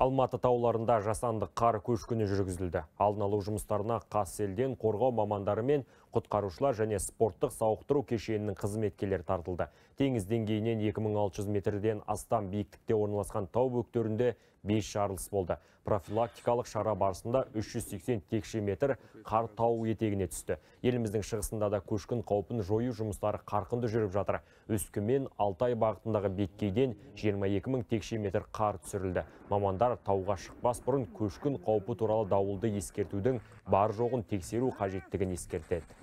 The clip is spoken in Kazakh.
Алматы тауларында жасанды қар көшкіні жүргізілді. Алдын алу жұмыстарына селден қорғау мамандары мен құтқарушылар және спорттық сауықтыру кешенінің қызметкерлері тартылды. Теңіз деңгейінен 2600 метрден астам биіктікте орналасқан тау бөктерінде 5 жарылыс болды. Профилактикалық шара барысында 380 текше метр қар тау етегіне түсті. Еліміздің шығысында да көшкін қаупін жою жұмыстары қарқынды жүріп жатыр. Өскімен Алтай бағытындағы беткейден 22 мың текше метр қар түсірілді. Мамандар тауға шықпас бұрын көшкін қаупі туралы дауылды ескертудің бар жоғын тексеру қажеттігін ескертеді